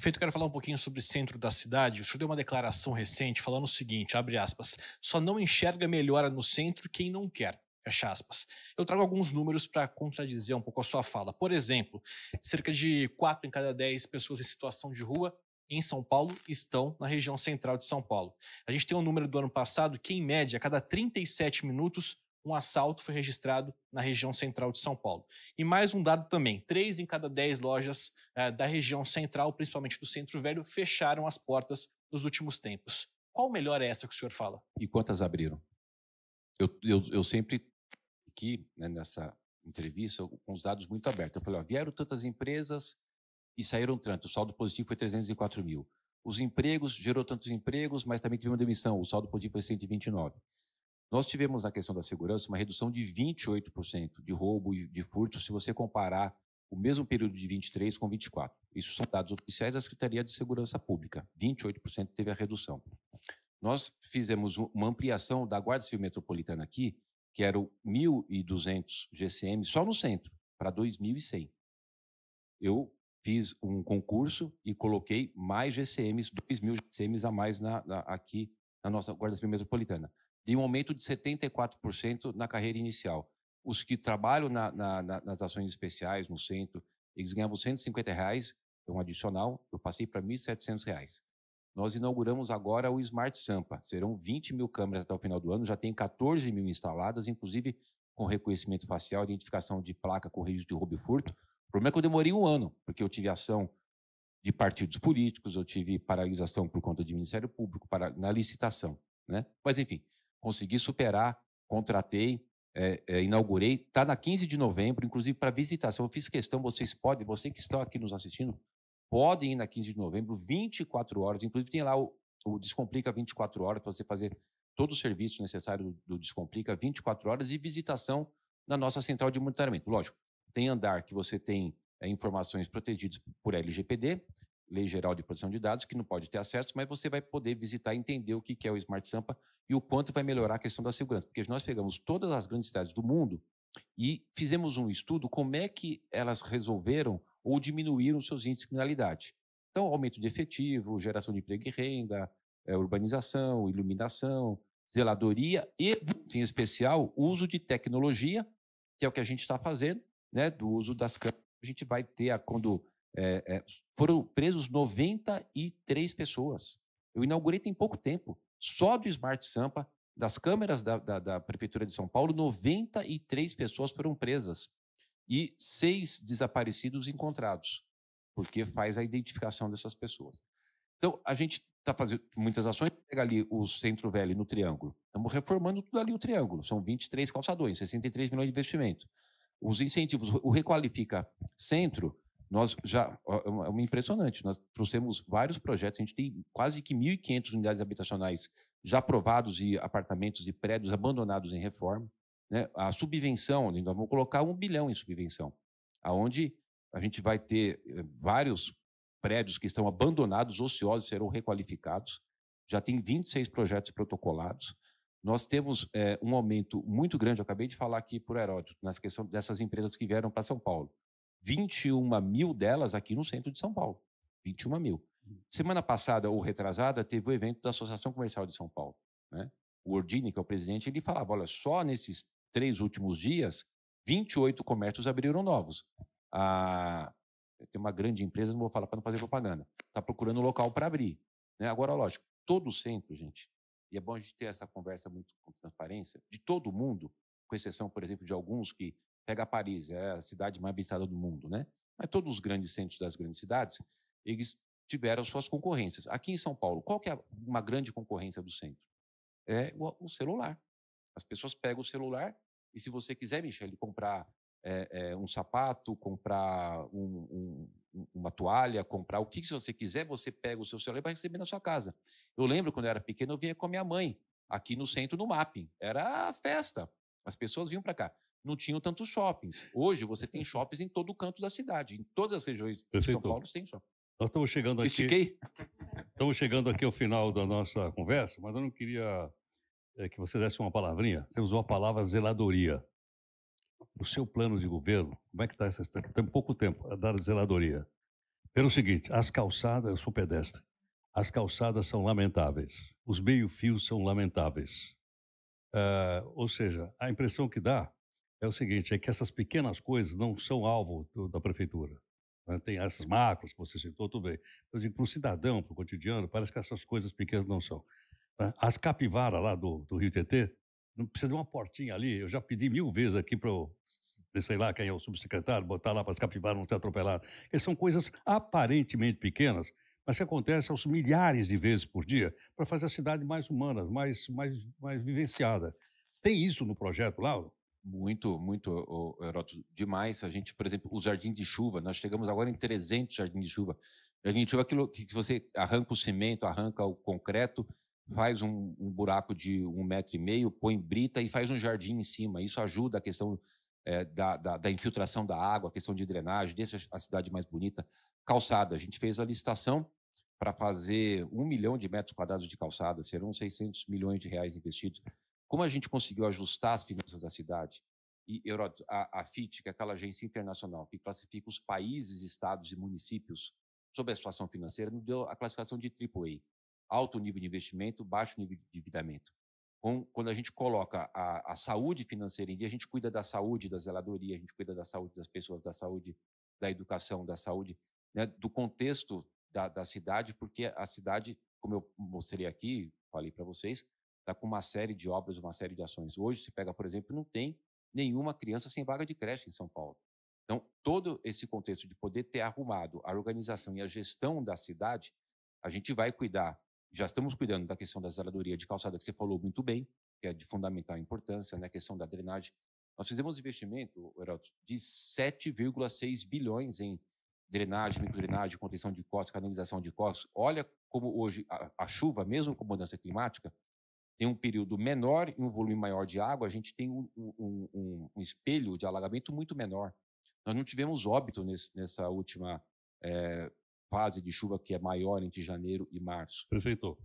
Feito, quero falar um pouquinho sobre o centro da cidade. O senhor deu uma declaração recente falando o seguinte, abre aspas, só não enxerga melhora no centro quem não quer. Fecha aspas. Eu trago alguns números para contradizer um pouco a sua fala. Por exemplo, cerca de 4 em cada 10 pessoas em situação de rua em São Paulo estão na região central de São Paulo. A gente tem um número do ano passado que, em média, a cada 37 minutos, um assalto foi registrado na região central de São Paulo. E mais um dado também: três em cada dez lojas eh, da região central, principalmente do Centro Velho, fecharam as portas nos últimos tempos. Qual melhor é essa que o senhor fala? E quantas abriram? Eu, eu, eu sempre aqui, né, nessa entrevista, com os dados muito abertos. Eu falei: ó, vieram tantas empresas e saíram tanto. O saldo positivo foi 304 mil. Os empregos, gerou tantos empregos, mas também teve uma demissão. O saldo positivo foi 129. Nós tivemos na questão da segurança uma redução de 28% de roubo e de furto, se você comparar o mesmo período de 23 com 24. Isso são dados oficiais da Secretaria de Segurança Pública. 28% teve a redução. Nós fizemos uma ampliação da Guarda Civil Metropolitana aqui, que eram 1.200 GCM só no centro, para 2.100. Eu fiz um concurso e coloquei mais GCMs, 2.000 GCMs a mais na, na, aqui na nossa Guarda Civil Metropolitana de um aumento de 74% na carreira inicial. Os que trabalham na, na, nas ações especiais, no centro, eles ganhavam 150 reais, é um adicional, eu passei para 1.700 reais. Nós inauguramos agora o Smart Sampa, serão 20 mil câmeras até o final do ano, já tem 14 mil instaladas, inclusive com reconhecimento facial, identificação de placa com registro de roubo e furto. O problema é que eu demorei um ano, porque eu tive ação de partidos políticos, eu tive paralisação por conta de Ministério Público, para, na licitação. Né? Mas, enfim, consegui superar, contratei, é, é, inaugurei, está na 15 de novembro, inclusive para visitação. Eu fiz questão, vocês podem, vocês que estão aqui nos assistindo, podem ir na 15 de novembro, 24 horas, inclusive tem lá o, o Descomplica 24 horas, para você fazer todo o serviço necessário do, do Descomplica 24 horas e visitação na nossa central de monitoramento. Lógico, tem andar que você tem é, informações protegidas por LGPD, Lei Geral de Proteção de Dados, que não pode ter acesso, mas você vai poder visitar e entender o que é o Smart Sampa e o quanto vai melhorar a questão da segurança. Porque nós pegamos todas as grandes cidades do mundo e fizemos um estudo como é que elas resolveram ou diminuíram seus índices de criminalidade. Então, aumento de efetivo, geração de emprego e renda, é, urbanização, iluminação, zeladoria e, em especial, uso de tecnologia, que é o que a gente está fazendo, né, do uso das câmeras. A gente vai ter, a, quando é, é, foram presos 93 pessoas. Eu inaugurei tem pouco tempo, só do Smart Sampa, das câmeras da, da, da Prefeitura de São Paulo, 93 pessoas foram presas e seis desaparecidos encontrados, porque faz a identificação dessas pessoas. Então, a gente está fazendo muitas ações, pega ali o Centro Velho no Triângulo. Estamos reformando tudo ali o Triângulo. São 23 calçadões, 63 milhões de investimento. Os incentivos, o Requalifica Centro, nós já, é, é uma impressionante, nós trouxemos vários projetos, a gente tem quase que 1.500 unidades habitacionais já aprovados e apartamentos e prédios abandonados em reforma. Né? A subvenção, ainda vamos colocar um bilhão em subvenção, aonde a gente vai ter eh, vários prédios que estão abandonados, ociosos, serão requalificados. Já tem 26 projetos protocolados. Nós temos é, um aumento muito grande, eu acabei de falar aqui por Heródoto, na questão dessas empresas que vieram para São Paulo. 21 mil delas aqui no centro de São Paulo. 21 mil. Hum. Semana passada ou retrasada, teve o evento da Associação Comercial de São Paulo. Né? O Ordini, que é o presidente, ele falava: olha, só nesses três últimos dias, 28 comércios abriram novos. Ah, tem uma grande empresa, não vou falar para não fazer propaganda, está procurando um local para abrir. Né? Agora, lógico, todo o centro, gente, e é bom a gente ter essa conversa muito com transparência, de todo mundo, com exceção, por exemplo, de alguns que Pega Paris, é a cidade mais habitada do mundo, né? Mas todos os grandes centros das grandes cidades, eles tiveram suas concorrências. Aqui em São Paulo, qual que é uma grande concorrência do centro? É o, o celular. As pessoas pegam o celular e se você quiser, Michele, comprar é, é, um sapato, comprar um, um, uma toalha, comprar o que se você quiser, você pega o seu celular e vai receber na sua casa. Eu lembro quando eu era pequeno, eu vinha com a minha mãe aqui no centro, no mapping. Era a festa. As pessoas vinham para cá não tinham tantos shoppings. Hoje você tem uhum. shoppings em todo o canto da cidade, em todas as regiões Perfeito. de São Paulo tem shopping. Nós estamos chegando aqui. Estiquei? Estamos chegando aqui ao final da nossa conversa, mas eu não queria eh, que você desse uma palavrinha. Você usou a palavra zeladoria. O seu plano de governo, como é que está essa Tem pouco tempo a dar zeladoria. Pelo seguinte, as calçadas, eu sou pedestre, as calçadas são lamentáveis, os meio-fios são lamentáveis. Uh, ou seja, a impressão que dá é o seguinte: é que essas pequenas coisas não são alvo do, da prefeitura. Né? Tem essas macros que você citou, tudo bem. Então, eu digo, para o cidadão, para o cotidiano, parece que essas coisas pequenas não são. Né? As capivaras lá do, do Rio Tietê, não precisa de uma portinha ali. Eu já pedi mil vezes aqui para o, sei lá quem é o subsecretário, botar lá para as capivaras não ser atropeladas. Porque são coisas aparentemente pequenas, mas que acontecem aos milhares de vezes por dia para fazer a cidade mais humana, mais, mais, mais vivenciada. Tem isso no projeto lá? muito, muito, Heródoto, demais. A gente, por exemplo, o jardim de chuva, nós chegamos agora em 300 jardins de chuva. Jardim de chuva é aquilo que você arranca o cimento, arranca o concreto, faz um, um, buraco de um metro e meio, põe brita e faz um jardim em cima. Isso ajuda a questão é, da, da, da, infiltração da água, a questão de drenagem, deixa a cidade mais bonita. Calçada, a gente fez a licitação para fazer um milhão de metros quadrados de calçada, serão 600 milhões de reais investidos. Como a gente conseguiu ajustar as finanças da cidade e a, a FIT, que é aquela agência internacional que classifica os países, estados e municípios sobre a situação financeira, nos deu a classificação de AAA, alto nível de investimento, baixo nível de endividamento. Quando a gente coloca a, a saúde financeira em dia, a gente cuida da saúde, da zeladoria, a gente cuida da saúde das pessoas, da saúde da educação, da saúde, né, do contexto da, da cidade, porque a cidade, como eu mostrei aqui, falei para vocês, está com uma série de obras, uma série de ações. Hoje, se pega, por exemplo, não tem nenhuma criança sem vaga de creche em São Paulo. Então, todo esse contexto de poder ter arrumado a organização e a gestão da cidade, a gente vai cuidar. Já estamos cuidando da questão da zeladoria de calçada, que você falou muito bem, que é de fundamental importância, na né, questão da drenagem. Nós fizemos um investimento, Heraldo, de 7,6 bilhões em drenagem, microdrenagem, contenção de costas, canalização de costas. Olha como hoje a, a chuva, mesmo com mudança climática, tem um período menor e um volume maior de água, a gente tem um, um, um, espelho de alagamento muito menor. Nós não tivemos óbito nesse, nessa última é, fase de chuva que é maior entre janeiro e março. Prefeito,